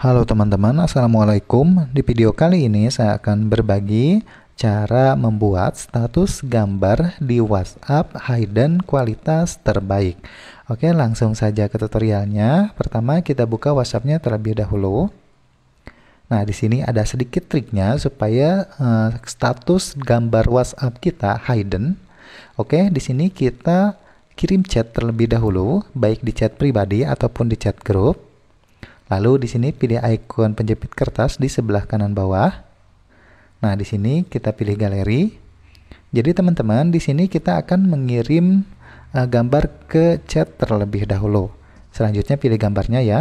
Halo teman-teman, Assalamualaikum. Di video kali ini saya akan berbagi cara membuat status gambar di WhatsApp hidden kualitas terbaik. Oke, langsung saja ke tutorialnya. Pertama, kita buka WhatsAppnya terlebih dahulu. Nah, di sini ada sedikit triknya supaya uh, status gambar WhatsApp kita hidden. Oke, di sini kita kirim chat terlebih dahulu, baik di chat pribadi ataupun di chat grup. Lalu di sini pilih ikon penjepit kertas di sebelah kanan bawah. Nah, di sini kita pilih galeri. Jadi teman-teman, di sini kita akan mengirim uh, gambar ke chat terlebih dahulu. Selanjutnya pilih gambarnya ya.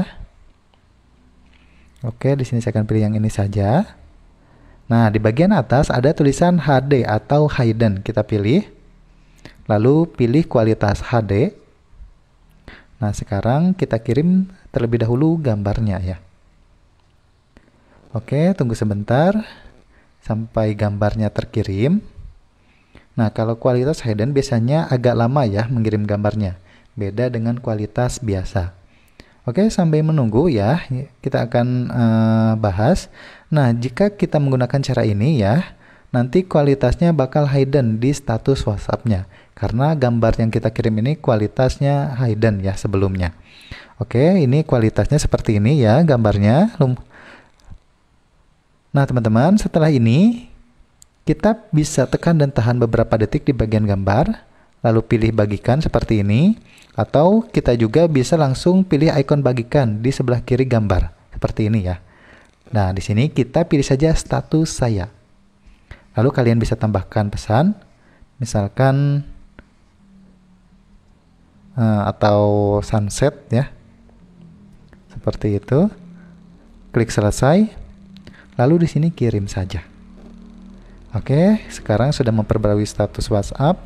Oke, di sini saya akan pilih yang ini saja. Nah, di bagian atas ada tulisan HD atau Hidden. Kita pilih. Lalu pilih kualitas HD. Nah, sekarang kita kirim terlebih dahulu gambarnya ya. Oke, tunggu sebentar sampai gambarnya terkirim. Nah, kalau kualitas hidden biasanya agak lama ya mengirim gambarnya. Beda dengan kualitas biasa. Oke, sampai menunggu ya, kita akan uh, bahas. Nah, jika kita menggunakan cara ini ya, nanti kualitasnya bakal hidden di status WhatsApp-nya karena gambar yang kita kirim ini kualitasnya hidden ya sebelumnya. Oke, ini kualitasnya seperti ini ya gambarnya. Nah, teman-teman, setelah ini kita bisa tekan dan tahan beberapa detik di bagian gambar, lalu pilih bagikan seperti ini, atau kita juga bisa langsung pilih ikon bagikan di sebelah kiri gambar, seperti ini ya. Nah, di sini kita pilih saja status saya. Lalu kalian bisa tambahkan pesan, misalkan Eh, atau sunset ya seperti itu klik selesai lalu di sini kirim saja oke sekarang sudah memperbarui status WhatsApp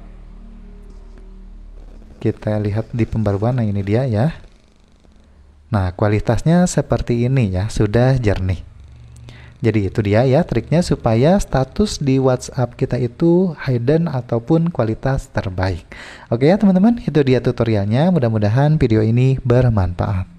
kita lihat di pembaruan nah ini dia ya nah kualitasnya seperti ini ya sudah jernih jadi itu dia ya triknya supaya status di WhatsApp kita itu hidden ataupun kualitas terbaik. Oke ya teman-teman, itu dia tutorialnya. Mudah-mudahan video ini bermanfaat.